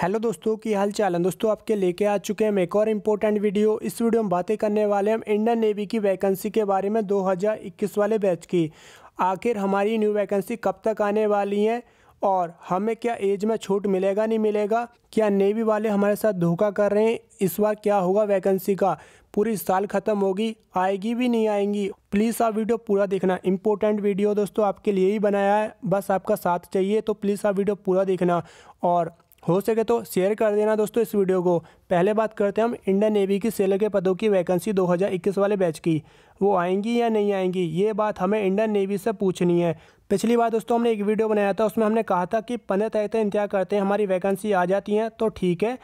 hello दोस्तों की हाल चाल है दोस्तों आपके लेके आ चुके हैं एक और इम्पोर्टेंट वीडियो इस वीडियो में बातें करने वाले हैं इंडियन नेवी की वैकेंसी के बारे में 2021 वाले बैच की आखिर हमारी न्यू वैकेंसी कब तक आने वाली है और हमें क्या एज में छूट मिलेगा नहीं मिलेगा क्या नेवी वाले हमारे साथ धोखा कर रहे हैं इस बार क्या होगा वैकेंसी का पूरी साल ख़त्म होगी आएगी भी नहीं आएंगी प्लीज़ आप वीडियो पूरा देखना इंपॉर्टेंट वीडियो दोस्तों आपके लिए ही बनाया है बस आपका साथ चाहिए तो प्लीज़ आप वीडियो पूरा देखना और हो सके तो शेयर कर देना दोस्तों इस वीडियो को पहले बात करते हैं हम इंडियन नेवी की सेलर के पदों की वैकेंसी 2021 वाले बैच की वो आएंगी या नहीं आएंगी ये बात हमें इंडियन नेवी से पूछनी है पिछली बार दोस्तों हमने एक वीडियो बनाया था उसमें हमने कहा था कि पंद्रह तारीख तक इंतजार करते हैं हमारी वैकेंसी आ जाती हैं तो ठीक है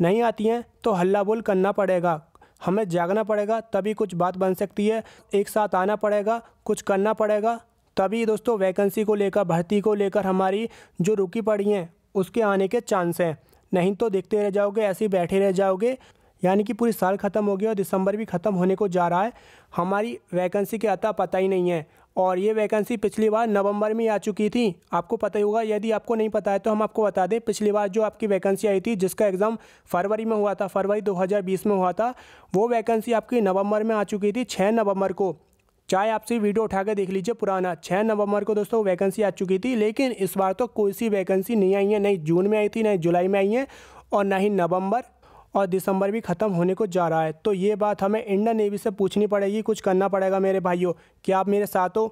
नहीं आती हैं तो हल्ला बोल करना पड़ेगा हमें जागना पड़ेगा तभी कुछ बात बन सकती है एक साथ आना पड़ेगा कुछ करना पड़ेगा तभी दोस्तों वैकेंसी को लेकर भर्ती को लेकर हमारी जो रुकी पड़ी हैं उसके आने के चांस हैं नहीं तो देखते रह जाओगे ऐसे ही बैठे रह जाओगे यानी कि पूरी साल ख़त्म हो गया और दिसंबर भी ख़त्म होने को जा रहा है हमारी वैकेंसी के अता पता ही नहीं है और ये वैकेंसी पिछली बार नवंबर में आ चुकी थी आपको पता ही होगा यदि आपको नहीं पता है तो हम आपको बता दें पिछली बार जो आपकी वैकेंसी आई थी जिसका एग्ज़ाम फरवरी में हुआ था फरवरी 2020 में हुआ था वो वैकेंसी आपकी नवंबर में आ चुकी थी 6 नवंबर को चाहे आप सिर्फ वीडियो उठाकर देख लीजिए पुराना छः नवंबर को दोस्तों वैकेंसी आ चुकी थी लेकिन इस बार तो कोई सी वैकेंसी नहीं आई है नहीं जून में आई थी नहीं जुलाई में आई है और ना ही नवंबर और दिसंबर भी ख़त्म होने को जा रहा है तो ये बात हमें इंडियन नेवी से पूछनी पड़ेगी कुछ करना पड़ेगा मेरे भाइयों क्या आप मेरे साथ हो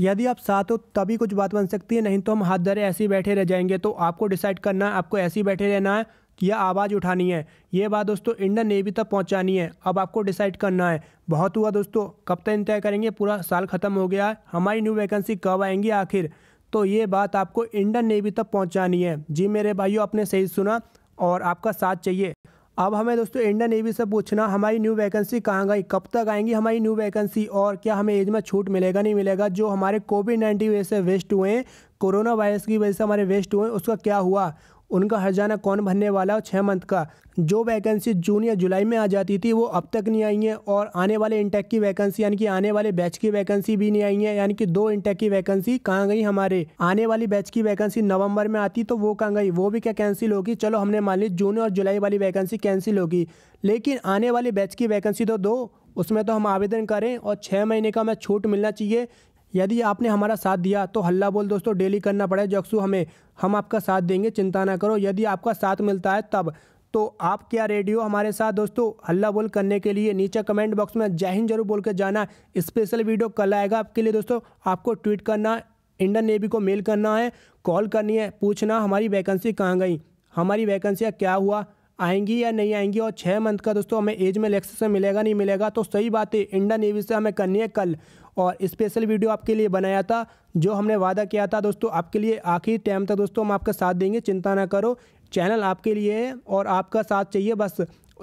यदि आप साथ हो तभी कुछ बात बन सकती है नहीं तो हम हाथ धरे ऐसे ही बैठे रह जाएंगे तो आपको डिसाइड करना है आपको ऐसे ही बैठे रहना है यह आवाज़ उठानी है ये बात दोस्तों इंडियन नेवी तक पहुंचानी है अब आपको डिसाइड करना है बहुत हुआ दोस्तों कब तक इंतजार करेंगे पूरा साल ख़त्म हो गया है हमारी न्यू वैकेंसी कब आएंगी आखिर तो ये बात आपको इंडियन नेवी तक पहुँचानी है जी मेरे भाइयों आपने सही सुना और आपका साथ चाहिए अब हमें दोस्तों इंडियन नेवी से पूछना हमारी न्यू वैकेंसी कहाँ गई कब तक आएंगी हमारी न्यू वैकेंसी और क्या हमें एज में छूट मिलेगा नहीं मिलेगा जो हमारे कोविड नाइन्टीन वजह से वेस्ट हुए हैं कोरोना वायरस की वजह से हमारे वेस्ट हुए उसका क्या हुआ उनका हर्जाना कौन भरने वाला छः मंथ का जो वैकेंसी जून या जुलाई में आ जाती थी वो अब तक नहीं आई है और आने वाले इंटेक की वैकेंसी यानी कि आने वाले बैच की वैकेंसी भी नहीं आई है यानी कि दो इंटेक की वैकेंसी कहाँ गई हमारे आने वाली बैच की वैकेंसी नवंबर में आती तो वो कहाँ गई वो भी क्या कैंसिल होगी चलो हमने मान ली जून और जुलाई वाली वैकेंसी कैंसिल होगी लेकिन आने वाली बैच की वैकेंसी तो दो उसमें तो हम आवेदन करें और छः महीने का हमें छूट मिलना चाहिए यदि आपने हमारा साथ दिया तो हल्ला बोल दोस्तों डेली करना पड़े जक्सु हमें हम आपका साथ देंगे चिंता ना करो यदि आपका साथ मिलता है तब तो आप क्या रेडियो हमारे साथ दोस्तों हल्ला बोल करने के लिए नीचे कमेंट बॉक्स में जय हिंद जरूर बोल के जाना स्पेशल वीडियो कल आएगा आपके लिए दोस्तों आपको ट्वीट करना इंडियन नेवी को मेल करना है कॉल करनी है पूछना हमारी वैकेंसी कहाँ गई हमारी वैकेंसियाँ क्या हुआ आएंगी या नहीं आएंगी और छः मंथ का दोस्तों हमें एज में में मिलेगा नहीं मिलेगा तो सही बात है इंडियन नेवी से हमें करनी है कल और स्पेशल वीडियो आपके लिए बनाया था जो हमने वादा किया था दोस्तों आपके लिए आखिरी टाइम तक दोस्तों हम आपका साथ देंगे चिंता ना करो चैनल आपके लिए है और आपका साथ चाहिए बस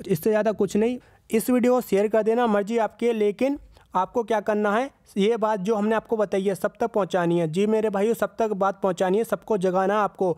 इससे ज़्यादा कुछ नहीं इस वीडियो को शेयर कर देना मर्जी आपके लेकिन आपको क्या करना है ये बात जो हमने आपको बताई है सब तक पहुंचानी है जी मेरे भाइयों सब तक बात पहुंचानी है सबको जगाना आपको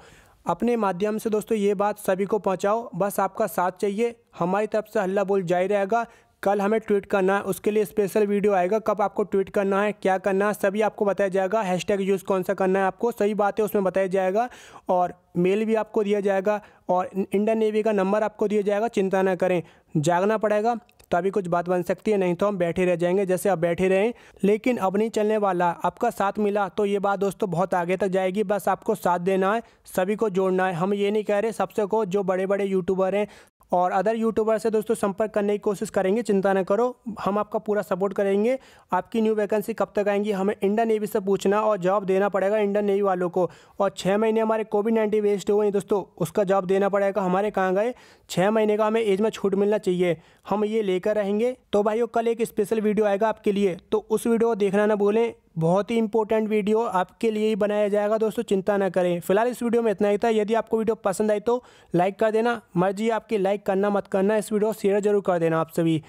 अपने माध्यम से दोस्तों ये बात सभी को पहुँचाओ बस आपका साथ चाहिए हमारी तरफ से हल्ला बोल जारी रहेगा कल हमें ट्वीट करना है उसके लिए स्पेशल वीडियो आएगा कब आपको ट्वीट करना है क्या करना है सभी आपको बताया जाएगा हैशटैग यूज़ कौन सा करना है आपको सही बात है उसमें बताया जाएगा और मेल भी आपको दिया जाएगा और इंडियन नेवी का नंबर आपको दिया जाएगा चिंता ना करें जागना पड़ेगा तो अभी कुछ बात बन सकती है नहीं तो हम बैठे रह जाएंगे जैसे अब बैठे रहे लेकिन अब नहीं चलने वाला आपका साथ मिला तो ये बात दोस्तों बहुत आगे तक जाएगी बस आपको साथ देना है सभी को जोड़ना है हम ये नहीं कह रहे सबसे को जो बड़े बड़े यूट्यूबर हैं और अदर यूट्यूबर से दोस्तों संपर्क करने की कोशिश करेंगे चिंता ना करो हम आपका पूरा सपोर्ट करेंगे आपकी न्यू वैकेंसी कब तक आएंगी हमें इंडियन नेवी से पूछना और जॉब देना पड़ेगा इंडियन नेवी वालों को और छः महीने हमारे कोविड नाइन्टीन वेस्ट हुए दोस्तों उसका जॉब देना पड़ेगा हमारे कहाँ गए छः महीने का हमें एज में छूट मिलना चाहिए हम ये लेकर रहेंगे तो भाइयों कल एक स्पेशल वीडियो आएगा आपके लिए तो उस वीडियो को देखना ना भूलें बहुत ही इंपॉर्टेंट वीडियो आपके लिए ही बनाया जाएगा दोस्तों चिंता ना करें फिलहाल इस वीडियो में इतना ही था यदि आपको वीडियो पसंद आई तो लाइक कर देना मर्जी आपकी लाइक करना मत करना इस वीडियो शेयर जरूर कर देना आप सभी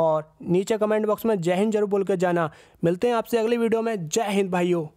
और नीचे कमेंट बॉक्स में जय हिंद जरूर बोल कर जाना मिलते हैं आपसे अगली वीडियो में जय हिंद भाइयों